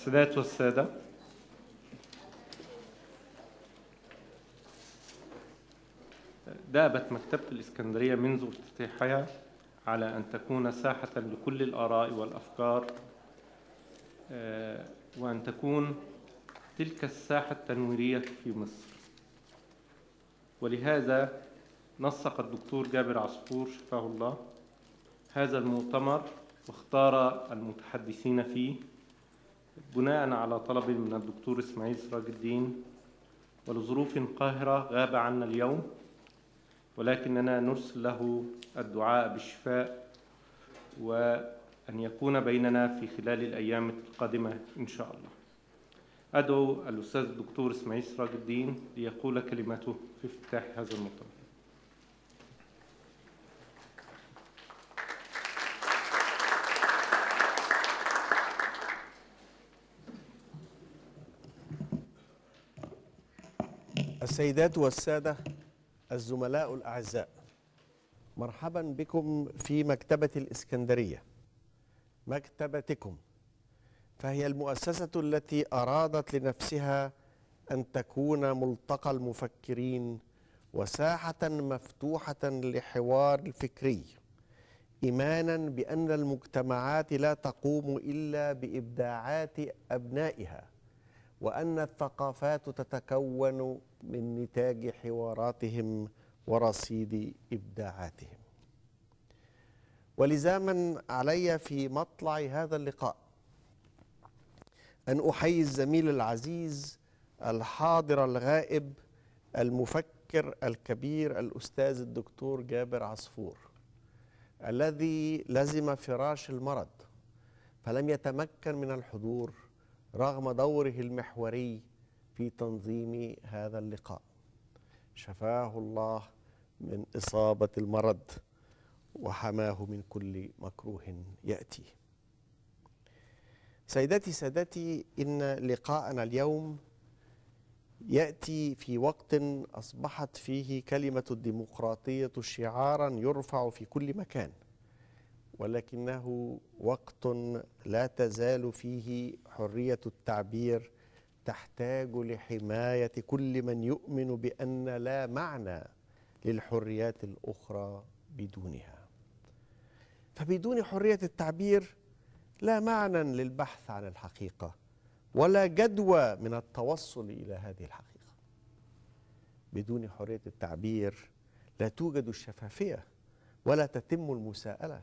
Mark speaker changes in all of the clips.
Speaker 1: السادات والسادة دابت مكتبة الإسكندرية منذ افتتاحها على أن تكون ساحة لكل الآراء والأفكار آه، وأن تكون تلك الساحة التنويرية في مصر ولهذا نسق الدكتور جابر عصفور شفاه الله هذا المؤتمر واختار المتحدثين فيه بناء على طلب من الدكتور إسماعيل سراج الدين ولظروف قاهرة غاب عنا اليوم ولكننا نرسل له الدعاء بالشفاء وأن يكون بيننا في خلال الأيام القادمة إن شاء الله أدعو الأستاذ الدكتور إسماعيل سراج الدين ليقول كلمته في افتتاح هذا المؤتمر السيدات والسادة الزملاء الأعزاء مرحبا بكم في مكتبة الإسكندرية مكتبتكم فهي المؤسسة التي أرادت لنفسها أن تكون ملتقى المفكرين وساحة مفتوحة لحوار فكري إيمانا بأن المجتمعات لا تقوم إلا بإبداعات أبنائها وأن الثقافات تتكون من نتاج حواراتهم ورصيد إبداعاتهم ولزاما علي في مطلع هذا اللقاء أن أحيي الزميل العزيز الحاضر الغائب المفكر الكبير الأستاذ الدكتور جابر عصفور الذي لزم فراش المرض فلم يتمكن من الحضور رغم دوره المحوري في تنظيم هذا اللقاء شفاه الله من إصابة المرض وحماه من كل مكروه يأتي سيداتي سادتي إن لقاءنا اليوم يأتي في وقت أصبحت فيه كلمة الديمقراطية شعارا يرفع في كل مكان ولكنه وقت لا تزال فيه حرية التعبير تحتاج لحماية كل من يؤمن بأن لا معنى للحريات الأخرى بدونها فبدون حرية التعبير لا معنى للبحث عن الحقيقة ولا جدوى من التوصل إلى هذه الحقيقة بدون حرية التعبير لا توجد الشفافية ولا تتم المساءلة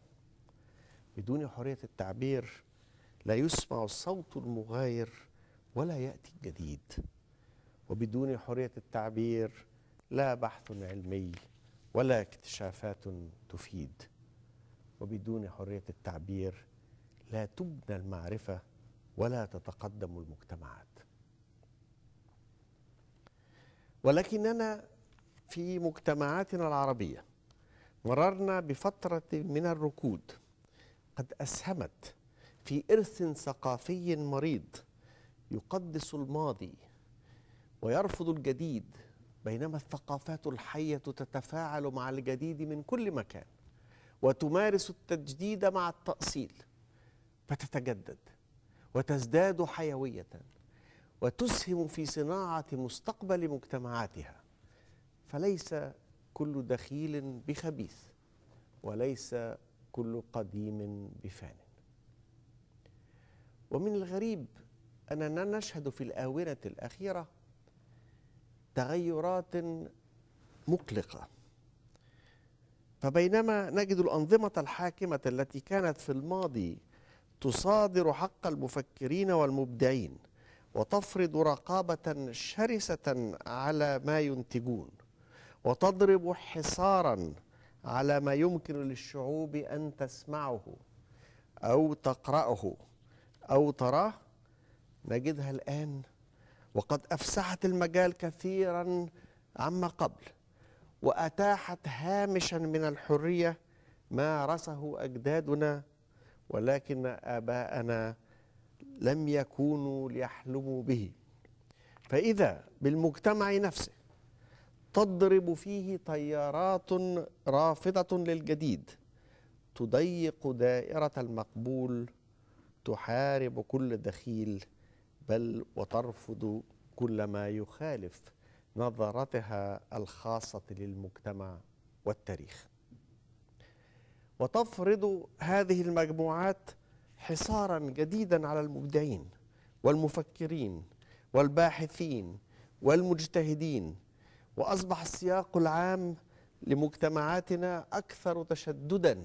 Speaker 1: بدون حرية التعبير لا يسمع الصوت المغاير ولا يأتي الجديد وبدون حرية التعبير لا بحث علمي ولا اكتشافات تفيد وبدون حرية التعبير لا تبنى المعرفة ولا تتقدم المجتمعات ولكننا في مجتمعاتنا العربية مررنا بفترة من الركود قد أسهمت في إرث ثقافي مريض يقدس الماضي ويرفض الجديد بينما الثقافات الحية تتفاعل مع الجديد من كل مكان وتمارس التجديد مع التأصيل فتتجدد وتزداد حيوية وتسهم في صناعة مستقبل مجتمعاتها فليس كل دخيل بخبيث وليس كل قديم بفان ومن الغريب أننا نشهد في الآونة الأخيرة تغيرات مقلقة فبينما نجد الأنظمة الحاكمة التي كانت في الماضي تصادر حق المفكرين والمبدعين وتفرض رقابة شرسة على ما ينتجون وتضرب حصارا على ما يمكن للشعوب أن تسمعه أو تقرأه أو تراه نجدها الآن وقد أفسحت المجال كثيرا عما قبل وأتاحت هامشا من الحرية مارسه أجدادنا ولكن آباءنا لم يكونوا ليحلموا به فإذا بالمجتمع نفسه تضرب فيه تيارات رافضة للجديد تضيق دائرة المقبول تحارب كل دخيل بل وترفض كل ما يخالف نظرتها الخاصة للمجتمع والتاريخ وتفرض هذه المجموعات حصارا جديدا على المبدعين والمفكرين والباحثين والمجتهدين واصبح السياق العام لمجتمعاتنا اكثر تشددا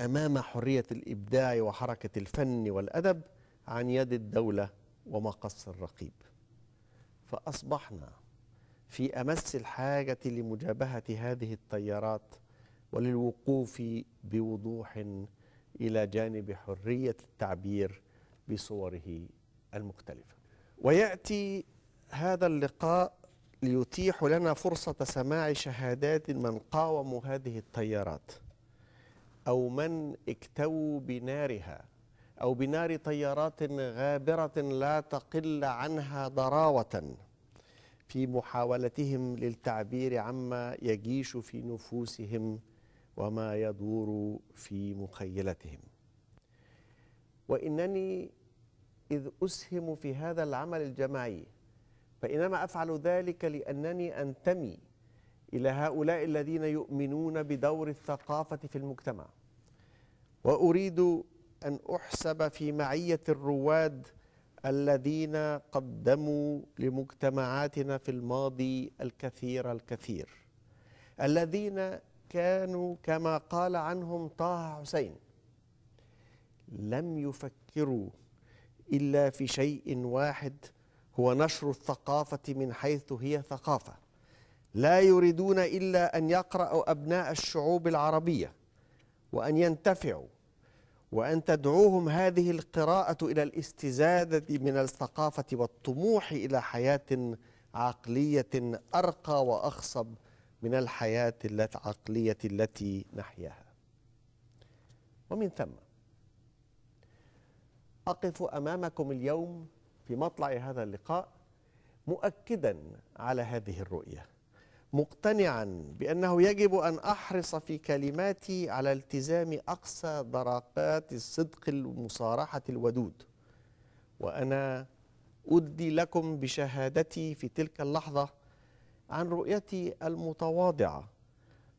Speaker 1: امام حريه الابداع وحركه الفن والادب عن يد الدوله ومقص الرقيب فاصبحنا في امس الحاجه لمجابهه هذه التيارات وللوقوف بوضوح الى جانب حريه التعبير بصوره المختلفه وياتي هذا اللقاء ليتيح لنا فرصه سماع شهادات من قاوموا هذه التيارات أو من اكتووا بنارها أو بنار طيارات غابرة لا تقل عنها ضراوة في محاولتهم للتعبير عما يجيش في نفوسهم وما يدور في مخيلتهم وإنني إذ أسهم في هذا العمل الجماعي فإنما أفعل ذلك لأنني أنتمي إلى هؤلاء الذين يؤمنون بدور الثقافة في المجتمع وأريد أن أحسب في معية الرواد الذين قدموا لمجتمعاتنا في الماضي الكثير الكثير الذين كانوا كما قال عنهم طه حسين لم يفكروا إلا في شيء واحد هو نشر الثقافة من حيث هي ثقافة لا يريدون الا ان يقرأوا ابناء الشعوب العربيه وان ينتفعوا وان تدعوهم هذه القراءه الى الاستزاده من الثقافه والطموح الى حياه عقليه ارقى واخصب من الحياه العقليه التي نحياها ومن ثم اقف امامكم اليوم في مطلع هذا اللقاء مؤكدا على هذه الرؤيه مقتنعا بأنه يجب أن أحرص في كلماتي على التزام أقصى درقات الصدق المصارحه الودود وأنا أدي لكم بشهادتي في تلك اللحظة عن رؤيتي المتواضعة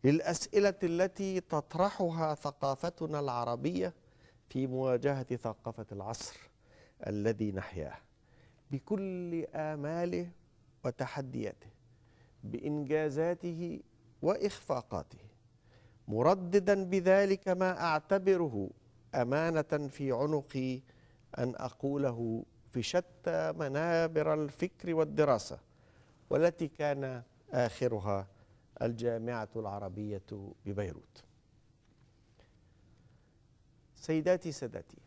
Speaker 1: للأسئلة التي تطرحها ثقافتنا العربية في مواجهة ثقافة العصر الذي نحياه بكل آماله وتحدياته بإنجازاته وإخفاقاته مرددا بذلك ما أعتبره أمانة في عنقي أن أقوله في شتى منابر الفكر والدراسة والتي كان آخرها الجامعة العربية ببيروت سيداتي سادتي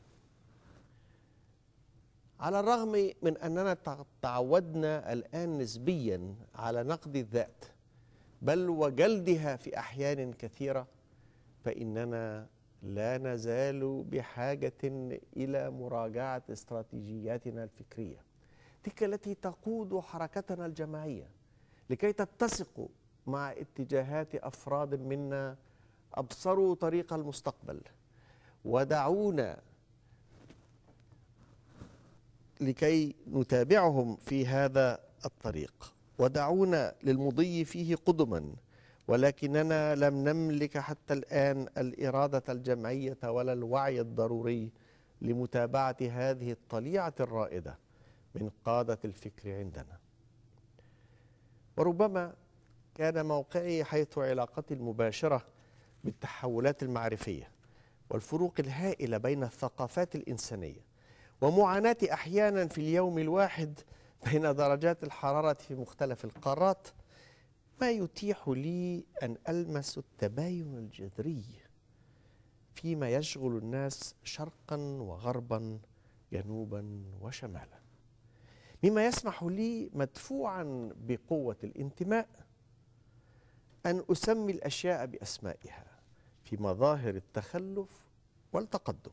Speaker 1: على الرغم من أننا تعودنا الآن نسبيا على نقد الذات بل وجلدها في أحيان كثيرة فإننا لا نزال بحاجة إلى مراجعة استراتيجياتنا الفكرية تلك التي تقود حركتنا الجماعية لكي تتسق مع اتجاهات أفراد منا أبصروا طريق المستقبل ودعونا لكي نتابعهم في هذا الطريق ودعونا للمضي فيه قدما ولكننا لم نملك حتى الآن الإرادة الجمعية ولا الوعي الضروري لمتابعة هذه الطليعة الرائدة من قادة الفكر عندنا وربما كان موقعي حيث علاقتي المباشرة بالتحولات المعرفية والفروق الهائلة بين الثقافات الإنسانية ومعاناتي أحيانا في اليوم الواحد بين درجات الحرارة في مختلف القارات ما يتيح لي أن ألمس التباين الجذري فيما يشغل الناس شرقا وغربا جنوبا وشمالا مما يسمح لي مدفوعا بقوة الانتماء أن أسمي الأشياء بأسمائها في مظاهر التخلف والتقدم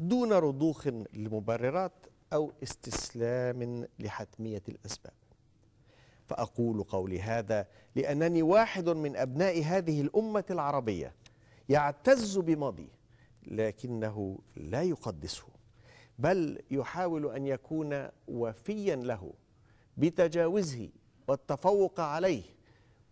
Speaker 1: دون رضوخ لمبررات أو استسلام لحتمية الأسباب فأقول قولي هذا لأنني واحد من أبناء هذه الأمة العربية يعتز بماضيه لكنه لا يقدسه بل يحاول أن يكون وفيا له بتجاوزه والتفوق عليه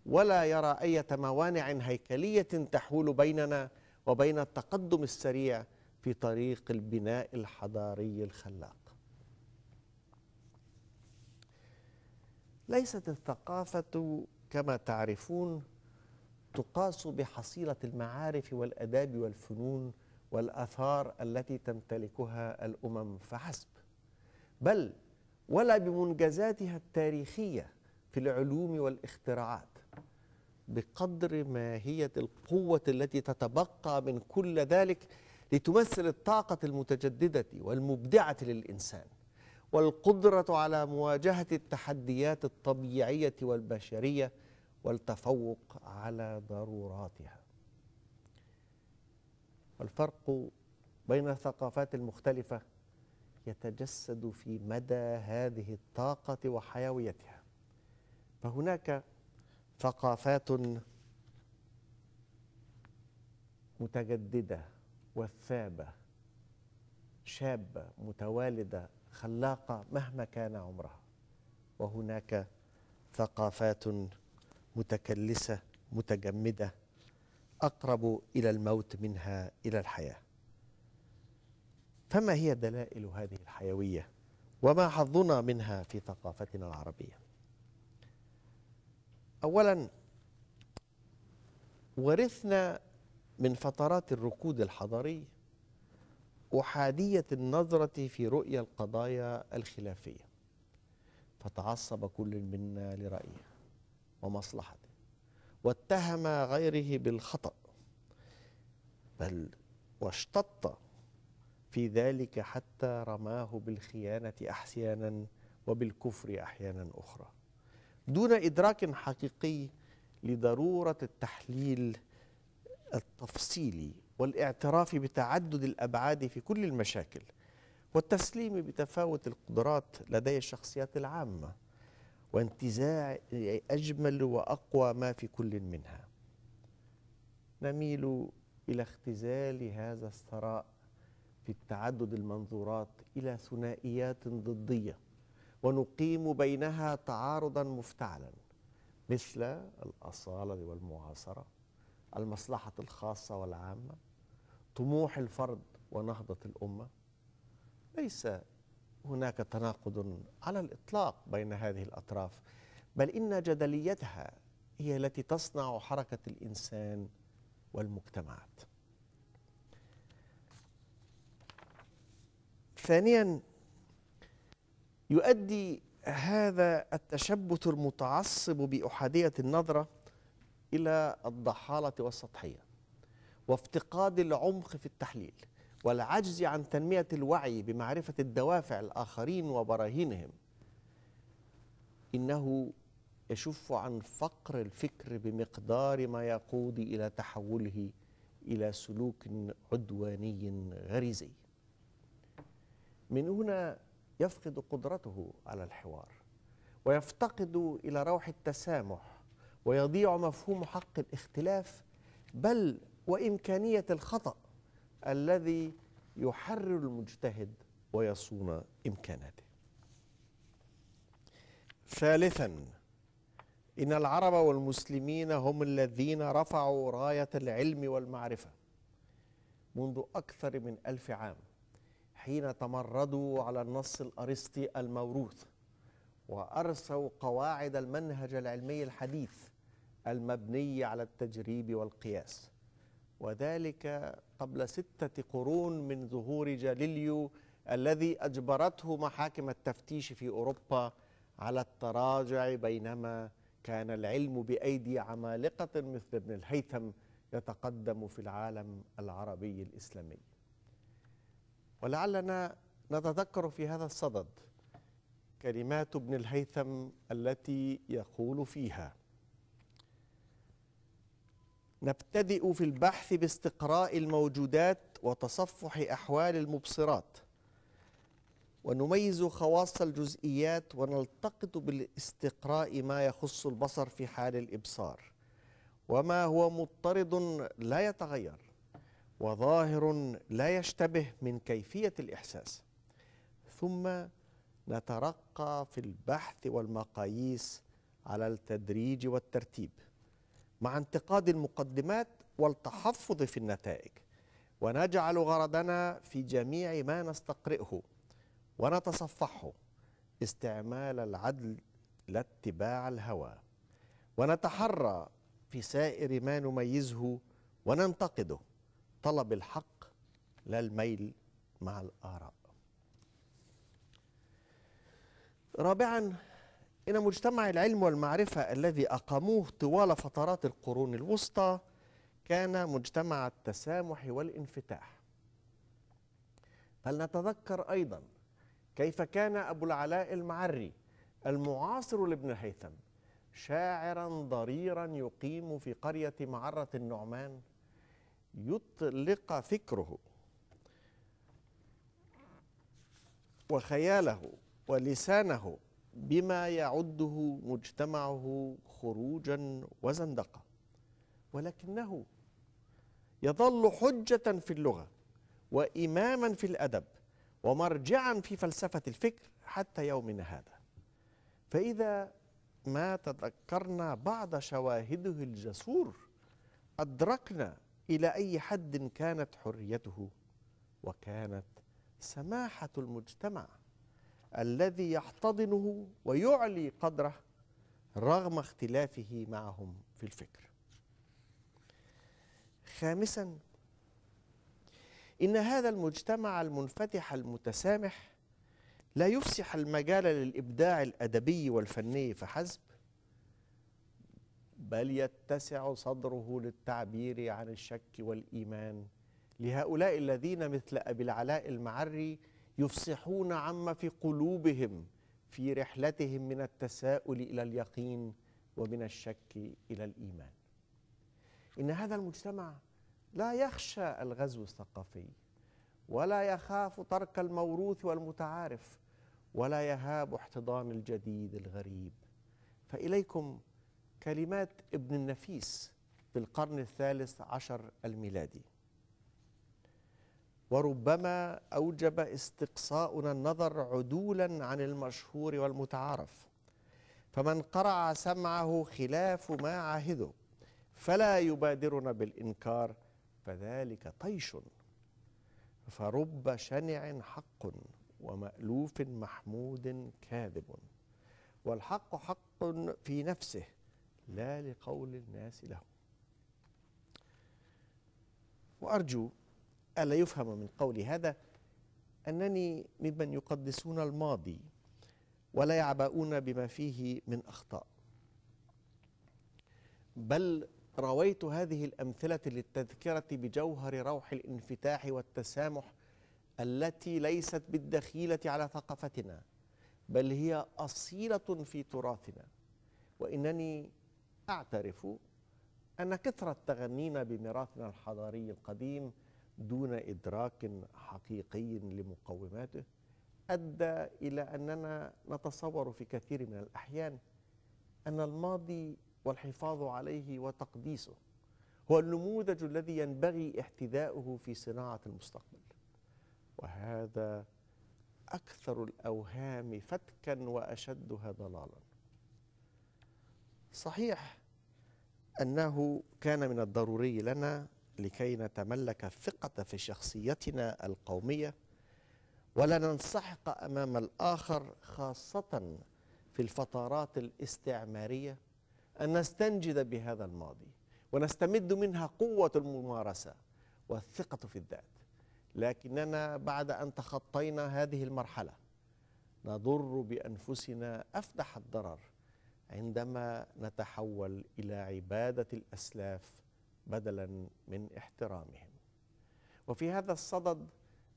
Speaker 1: ولا يرى أي موانع هيكلية تحول بيننا وبين التقدم السريع في طريق البناء الحضاري الخلاق ليست الثقافة كما تعرفون تقاس بحصيلة المعارف والأداب والفنون والآثار التي تمتلكها الأمم فحسب بل ولا بمنجزاتها التاريخية في العلوم والاختراعات بقدر ما هي القوة التي تتبقى من كل ذلك لتمثل الطاقة المتجددة والمبدعة للإنسان والقدرة على مواجهة التحديات الطبيعية والبشرية والتفوق على ضروراتها والفرق بين الثقافات المختلفة يتجسد في مدى هذه الطاقة وحيويتها فهناك ثقافات متجدده وثابة شابة متوالدة خلاقة مهما كان عمرها وهناك ثقافات متكلسة متجمدة أقرب إلى الموت منها إلى الحياة فما هي دلائل هذه الحيوية وما حظنا منها في ثقافتنا العربية أولا ورثنا من فترات الركود الحضاري أحادية النظرة في رؤية القضايا الخلافية فتعصب كل منا لرأيه ومصلحته واتهم غيره بالخطأ بل واشتط في ذلك حتى رماه بالخيانة أحيانا وبالكفر أحيانا أخرى دون إدراك حقيقي لضرورة التحليل التفصيلي والاعتراف بتعدد الأبعاد في كل المشاكل والتسليم بتفاوت القدرات لدي الشخصيات العامة وانتزاع أجمل وأقوى ما في كل منها نميل إلى اختزال هذا الثراء في تعدد المنظورات إلى ثنائيات ضدية ونقيم بينها تعارضا مفتعلا مثل الأصالة والمعاصرة المصلحة الخاصة والعامة طموح الفرد ونهضة الأمة ليس هناك تناقض على الإطلاق بين هذه الأطراف بل إن جدليتها هي التي تصنع حركة الإنسان والمجتمعات ثانيا يؤدي هذا التشبث المتعصب بأحادية النظرة إلى الضحالة والسطحية وافتقاد العمق في التحليل والعجز عن تنمية الوعي بمعرفة الدوافع الآخرين وبراهينهم إنه يشف عن فقر الفكر بمقدار ما يقود إلى تحوله إلى سلوك عدواني غريزي من هنا يفقد قدرته على الحوار ويفتقد إلى روح التسامح ويضيع مفهوم حق الاختلاف بل وإمكانية الخطأ الذي يحرر المجتهد ويصون إمكاناته ثالثا إن العرب والمسلمين هم الذين رفعوا راية العلم والمعرفة منذ أكثر من ألف عام حين تمردوا على النص الأرسطي الموروث وأرسوا قواعد المنهج العلمي الحديث المبني على التجريب والقياس وذلك قبل ستة قرون من ظهور جاليليو الذي أجبرته محاكم التفتيش في أوروبا على التراجع بينما كان العلم بأيدي عمالقة مثل ابن الهيثم يتقدم في العالم العربي الإسلامي ولعلنا نتذكر في هذا الصدد كلمات ابن الهيثم التي يقول فيها نبتدئ في البحث باستقراء الموجودات وتصفح احوال المبصرات ونميز خواص الجزئيات ونلتقط بالاستقراء ما يخص البصر في حال الابصار وما هو مضطرد لا يتغير وظاهر لا يشتبه من كيفيه الاحساس ثم نترقى في البحث والمقاييس على التدريج والترتيب مع انتقاد المقدمات والتحفظ في النتائج ونجعل غرضنا في جميع ما نستقرئه ونتصفحه استعمال العدل لا اتباع الهوى ونتحرى في سائر ما نميزه وننتقده طلب الحق لا الميل مع الآراء رابعا إن مجتمع العلم والمعرفة الذي أقاموه طوال فترات القرون الوسطى كان مجتمع التسامح والانفتاح فلنتذكر أيضا كيف كان أبو العلاء المعري المعاصر لابن الهيثم شاعرا ضريرا يقيم في قرية معرة النعمان يطلق فكره وخياله ولسانه بما يعده مجتمعه خروجا وزندقه ولكنه يظل حجه في اللغه واماما في الادب ومرجعا في فلسفه الفكر حتى يومنا هذا فاذا ما تذكرنا بعض شواهده الجسور ادركنا الى اي حد كانت حريته وكانت سماحه المجتمع الذي يحتضنه ويعلي قدره رغم اختلافه معهم في الفكر خامسا ان هذا المجتمع المنفتح المتسامح لا يفسح المجال للابداع الادبي والفني فحسب بل يتسع صدره للتعبير عن الشك والايمان لهؤلاء الذين مثل ابي العلاء المعري يفصحون عما في قلوبهم في رحلتهم من التساؤل الى اليقين ومن الشك الى الايمان ان هذا المجتمع لا يخشى الغزو الثقافي ولا يخاف ترك الموروث والمتعارف ولا يهاب احتضان الجديد الغريب فاليكم كلمات ابن النفيس في القرن الثالث عشر الميلادي وربما أوجب استقصاؤنا النظر عدولا عن المشهور والمتعارف فمن قرع سمعه خلاف ما عهده فلا يبادرنا بالإنكار فذلك طيش فرب شنع حق ومألوف محمود كاذب والحق حق في نفسه لا لقول الناس له وأرجو ألا يفهم من قولي هذا أنني ممن يقدسون الماضي ولا يعبؤون بما فيه من أخطاء بل رويت هذه الأمثلة للتذكرة بجوهر روح الانفتاح والتسامح التي ليست بالدخيلة على ثقافتنا بل هي أصيلة في تراثنا وإنني أعترف أن كثرة تغنينا بميراثنا الحضاري القديم دون إدراك حقيقي لمقوماته أدى إلى أننا نتصور في كثير من الأحيان أن الماضي والحفاظ عليه وتقديسه هو النموذج الذي ينبغي احتذاؤه في صناعة المستقبل وهذا أكثر الأوهام فتكا وأشدها ضلالا صحيح أنه كان من الضروري لنا لكي نتملك الثقة في شخصيتنا القومية ولا ننسحق أمام الآخر خاصة في الفترات الاستعمارية أن نستنجد بهذا الماضي ونستمد منها قوة الممارسة والثقة في الذات لكننا بعد أن تخطينا هذه المرحلة نضر بأنفسنا أفدح الضرر عندما نتحول إلى عبادة الأسلاف بدلا من احترامهم وفي هذا الصدد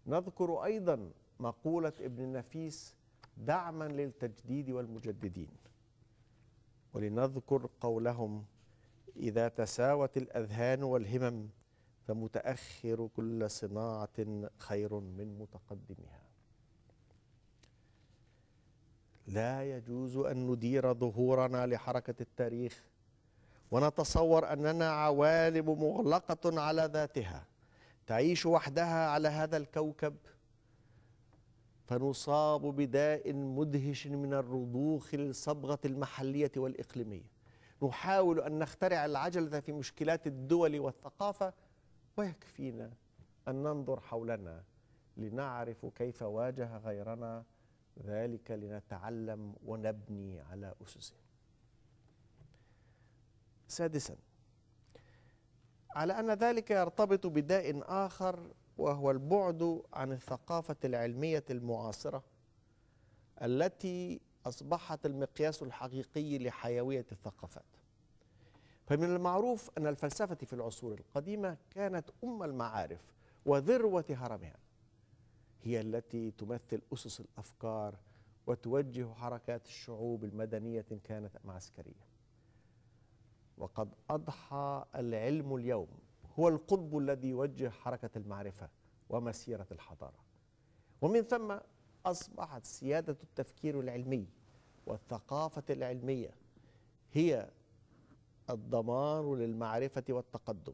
Speaker 1: نذكر ايضا مقوله ابن النفيس دعما للتجديد والمجددين ولنذكر قولهم اذا تساوت الاذهان والهمم فمتاخر كل صناعه خير من متقدمها لا يجوز ان ندير ظهورنا لحركه التاريخ ونتصور أننا عوالم مغلقة على ذاتها تعيش وحدها على هذا الكوكب فنصاب بداء مدهش من الرضوخ للصبغه المحلية والإقليمية نحاول أن نخترع العجلة في مشكلات الدول والثقافة ويكفينا أن ننظر حولنا لنعرف كيف واجه غيرنا ذلك لنتعلم ونبني على أسسه سادسا على أن ذلك يرتبط بداء آخر وهو البعد عن الثقافة العلمية المعاصرة التي أصبحت المقياس الحقيقي لحيوية الثقافات فمن المعروف أن الفلسفة في العصور القديمة كانت أم المعارف وذروة هرمها هي التي تمثل أسس الأفكار وتوجه حركات الشعوب المدنية إن كانت أم عسكرية وقد أضحى العلم اليوم هو القطب الذي يوجه حركة المعرفة ومسيرة الحضارة ومن ثم أصبحت سيادة التفكير العلمي والثقافة العلمية هي الضمان للمعرفة والتقدم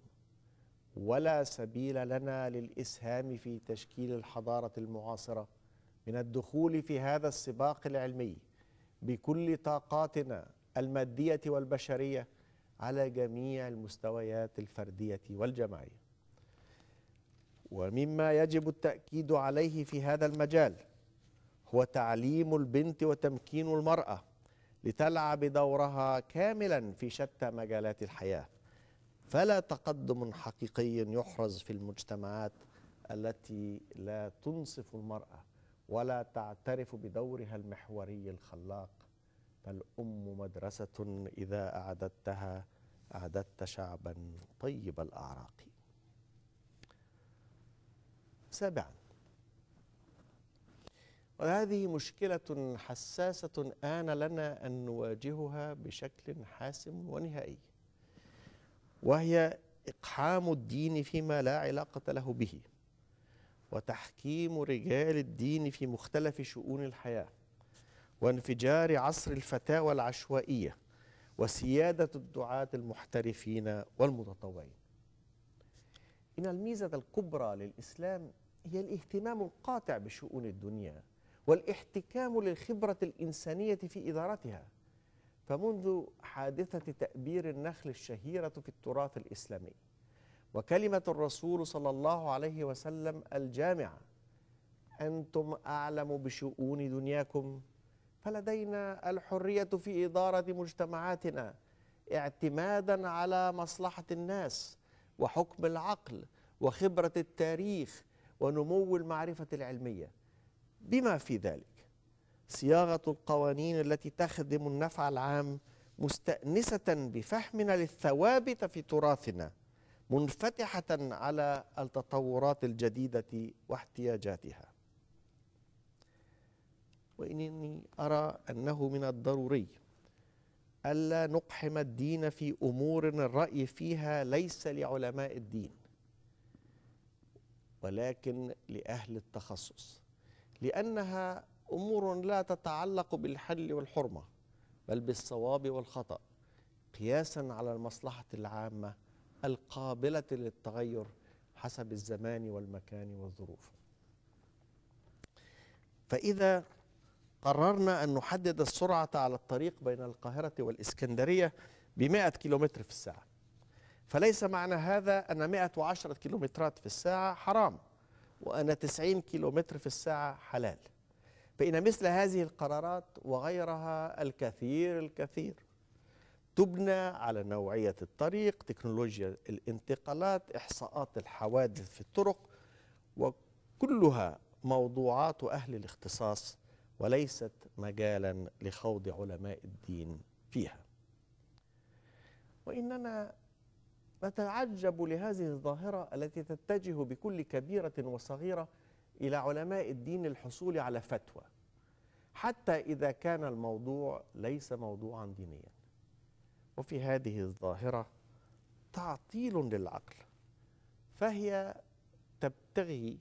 Speaker 1: ولا سبيل لنا للإسهام في تشكيل الحضارة المعاصرة من الدخول في هذا السباق العلمي بكل طاقاتنا المادية والبشرية على جميع المستويات الفردية والجماعية ومما يجب التأكيد عليه في هذا المجال هو تعليم البنت وتمكين المرأة لتلعب دورها كاملا في شتى مجالات الحياة فلا تقدم حقيقي يحرز في المجتمعات التي لا تنصف المرأة ولا تعترف بدورها المحوري الخلاق فالأم مدرسة إذا أعددتها أعددت شعبا طيب الأعراق سابعا وهذه مشكلة حساسة آن لنا أن نواجهها بشكل حاسم ونهائي وهي إقحام الدين فيما لا علاقة له به وتحكيم رجال الدين في مختلف شؤون الحياه وانفجار عصر الفتاوى العشوائية وسيادة الدعاة المحترفين والمتطوعين إن الميزة الكبرى للإسلام هي الاهتمام القاطع بشؤون الدنيا والاحتكام للخبرة الإنسانية في إدارتها فمنذ حادثة تأبير النخل الشهيرة في التراث الإسلامي وكلمة الرسول صلى الله عليه وسلم الجامعة أنتم أعلم بشؤون دنياكم فلدينا الحرية في إدارة مجتمعاتنا اعتمادا على مصلحة الناس وحكم العقل وخبرة التاريخ ونمو المعرفة العلمية بما في ذلك صياغة القوانين التي تخدم النفع العام مستأنسة بفهمنا للثوابت في تراثنا منفتحة على التطورات الجديدة واحتياجاتها وإنني أرى أنه من الضروري ألا نقحم الدين في أمور الرأي فيها ليس لعلماء الدين ولكن لأهل التخصص لأنها أمور لا تتعلق بالحل والحرمة بل بالصواب والخطأ قياسا على المصلحة العامة القابلة للتغير حسب الزمان والمكان والظروف فإذا قررنا أن نحدد السرعة على الطريق بين القاهرة والإسكندرية بمائة كيلومتر في الساعة فليس معنى هذا أن 110 كيلومترات في الساعة حرام وأن 90 كيلومتر في الساعة حلال فإن مثل هذه القرارات وغيرها الكثير الكثير تبنى على نوعية الطريق تكنولوجيا الانتقالات إحصاءات الحوادث في الطرق وكلها موضوعات أهل الاختصاص وليست مجالا لخوض علماء الدين فيها واننا نتعجب لهذه الظاهره التي تتجه بكل كبيره وصغيره الى علماء الدين للحصول على فتوى حتى اذا كان الموضوع ليس موضوعا دينيا وفي هذه الظاهره تعطيل للعقل فهي تبتغي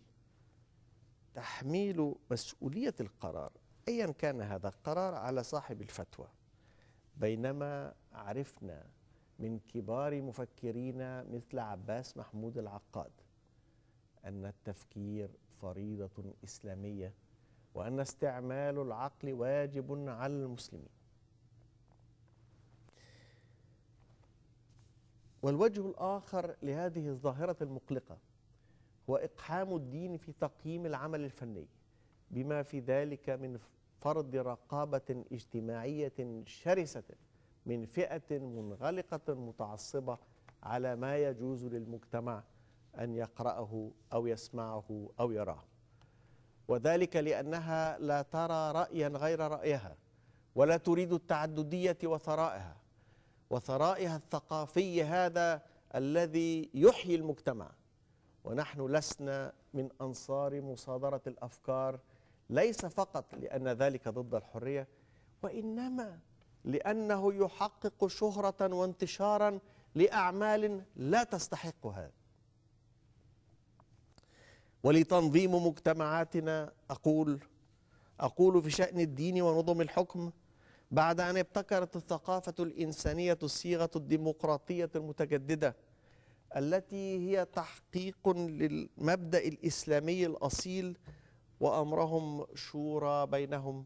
Speaker 1: تحميل مسؤوليه القرار أيا كان هذا القرار على صاحب الفتوى بينما عرفنا من كبار مفكرينا مثل عباس محمود العقاد أن التفكير فريضة إسلامية وأن استعمال العقل واجب على المسلمين والوجه الآخر لهذه الظاهرة المقلقة هو إقحام الدين في تقييم العمل الفني بما في ذلك من فرض رقابة اجتماعية شرسة من فئة منغلقة متعصبة على ما يجوز للمجتمع أن يقرأه أو يسمعه أو يراه وذلك لأنها لا ترى رأيا غير رأيها ولا تريد التعددية وثرائها وثرائها الثقافي هذا الذي يحيي المجتمع ونحن لسنا من أنصار مصادرة الأفكار ليس فقط لأن ذلك ضد الحرية وإنما لأنه يحقق شهرة وانتشارا لأعمال لا تستحقها ولتنظيم مجتمعاتنا أقول أقول في شأن الدين ونظم الحكم بعد أن ابتكرت الثقافة الإنسانية الصيغة الديمقراطية المتجددة التي هي تحقيق للمبدأ الإسلامي الأصيل وأمرهم شورى بينهم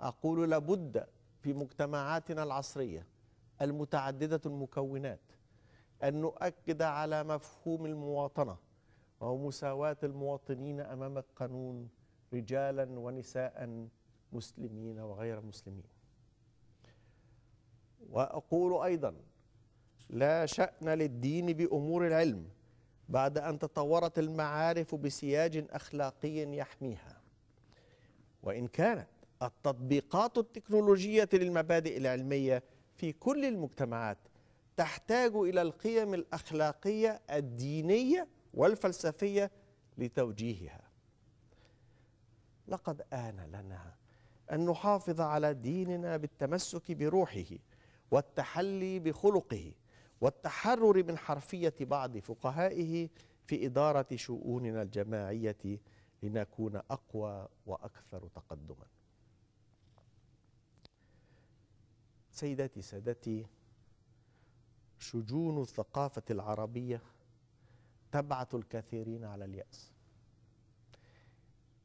Speaker 1: أقول لابد في مجتمعاتنا العصرية المتعددة المكونات أن نؤكد على مفهوم المواطنة ومساواه المواطنين أمام القانون رجالا ونساء مسلمين وغير مسلمين وأقول أيضا لا شأن للدين بأمور العلم بعد أن تطورت المعارف بسياج أخلاقي يحميها وإن كانت التطبيقات التكنولوجية للمبادئ العلمية في كل المجتمعات تحتاج إلى القيم الأخلاقية الدينية والفلسفية لتوجيهها لقد آن لنا أن نحافظ على ديننا بالتمسك بروحه والتحلي بخلقه والتحرر من حرفية بعض فقهائه في إدارة شؤوننا الجماعية لنكون أقوى وأكثر تقدما سيداتي سادتي شجون الثقافة العربية تبعث الكثيرين على اليأس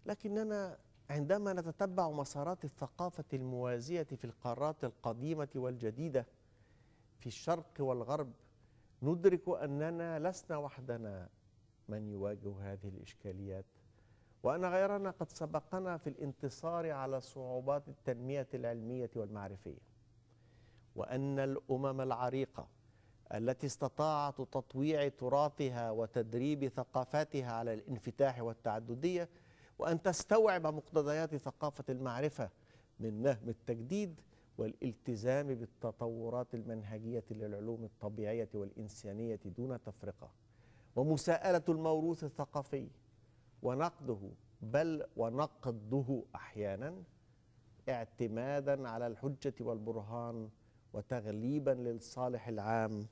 Speaker 1: لكننا عندما نتتبع مسارات الثقافة الموازية في القارات القديمة والجديدة في الشرق والغرب ندرك أننا لسنا وحدنا من يواجه هذه الإشكاليات وأن غيرنا قد سبقنا في الانتصار على صعوبات التنمية العلمية والمعرفية وأن الأمم العريقة التي استطاعت تطويع تراثها وتدريب ثقافاتها على الانفتاح والتعددية وأن تستوعب مقتضيات ثقافة المعرفة من نهم التجديد والالتزام بالتطورات المنهجية للعلوم الطبيعية والإنسانية دون تفرقة ومساءلة الموروث الثقافي ونقده بل ونقده أحيانا اعتمادا على الحجة والبرهان وتغليبا للصالح العام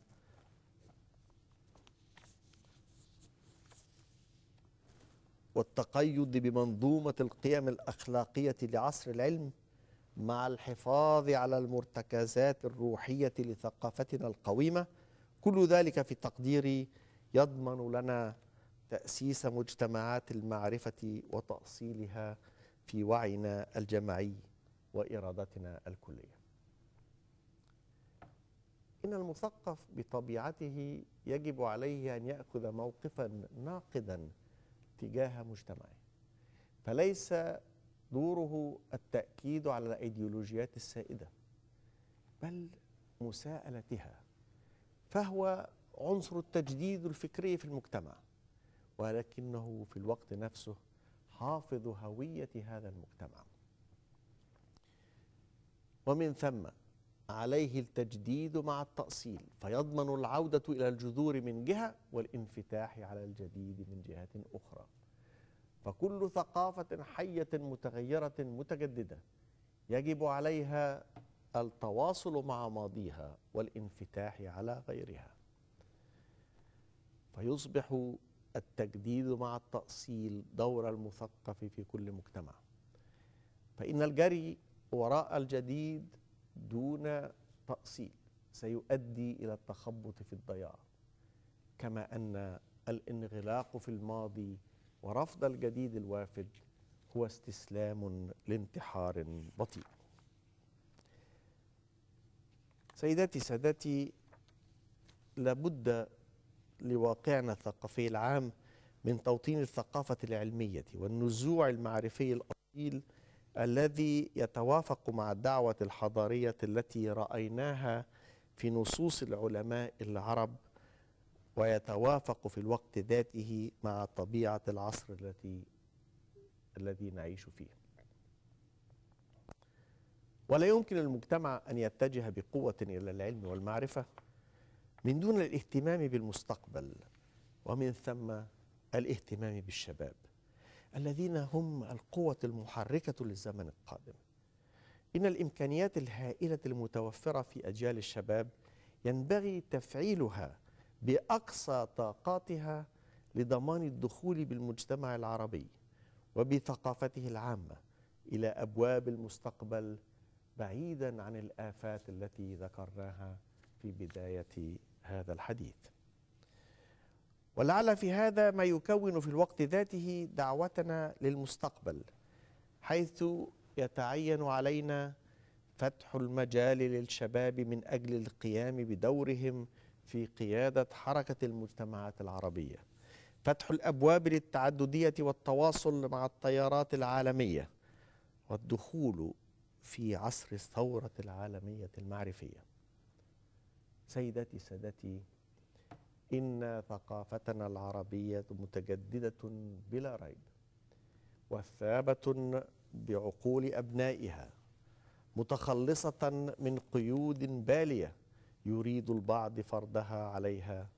Speaker 1: والتقيد بمنظومة القيم الأخلاقية لعصر العلم مع الحفاظ على المرتكزات الروحية لثقافتنا القويمة كل ذلك في تقديري يضمن لنا تأسيس مجتمعات المعرفة وتأصيلها في وعينا الجماعي وإرادتنا الكلية إن المثقف بطبيعته يجب عليه أن يأخذ موقفا ناقدا تجاه مجتمعه فليس دوره التأكيد على الأيديولوجيات السائدة بل مساءلتها فهو عنصر التجديد الفكري في المجتمع ولكنه في الوقت نفسه حافظ هوية هذا المجتمع ومن ثم عليه التجديد مع التأصيل فيضمن العودة إلى الجذور من جهة والانفتاح على الجديد من جهة أخرى فكل ثقافة حية متغيرة متجددة يجب عليها التواصل مع ماضيها والانفتاح على غيرها فيصبح التجديد مع التأصيل دور المثقف في كل مجتمع فإن الجري وراء الجديد دون تأصيل سيؤدي إلى التخبط في الضياع كما أن الانغلاق في الماضي ورفض الجديد الوافد هو استسلام لانتحار بطيء سيداتي سادتي لابد لواقعنا الثقافي العام من توطين الثقافة العلمية والنزوع المعرفي الأصيل الذي يتوافق مع الدعوة الحضارية التي رأيناها في نصوص العلماء العرب ويتوافق في الوقت ذاته مع طبيعة العصر التي الذي نعيش فيه ولا يمكن المجتمع أن يتجه بقوة إلى العلم والمعرفة من دون الاهتمام بالمستقبل ومن ثم الاهتمام بالشباب الذين هم القوة المحركة للزمن القادم إن الإمكانيات الهائلة المتوفرة في أجيال الشباب ينبغي تفعيلها باقصى طاقاتها لضمان الدخول بالمجتمع العربي وبثقافته العامه الى ابواب المستقبل بعيدا عن الافات التي ذكرناها في بدايه هذا الحديث ولعل في هذا ما يكون في الوقت ذاته دعوتنا للمستقبل حيث يتعين علينا فتح المجال للشباب من اجل القيام بدورهم في قيادة حركة المجتمعات العربية فتح الأبواب للتعددية والتواصل مع التيارات العالمية والدخول في عصر الثورة العالمية المعرفية سيداتي سادتي إن ثقافتنا العربية متجددة بلا ريب وثابة بعقول أبنائها متخلصة من قيود بالية يريد البعض فرضها عليها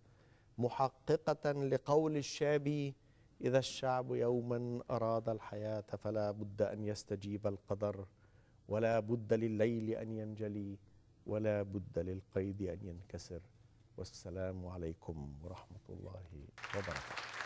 Speaker 1: محققة لقول الشابي إذا الشعب يوما أراد الحياة فلا بد أن يستجيب القدر ولا بد لليل أن ينجلي ولا بد للقيد أن ينكسر والسلام عليكم ورحمة الله وبركاته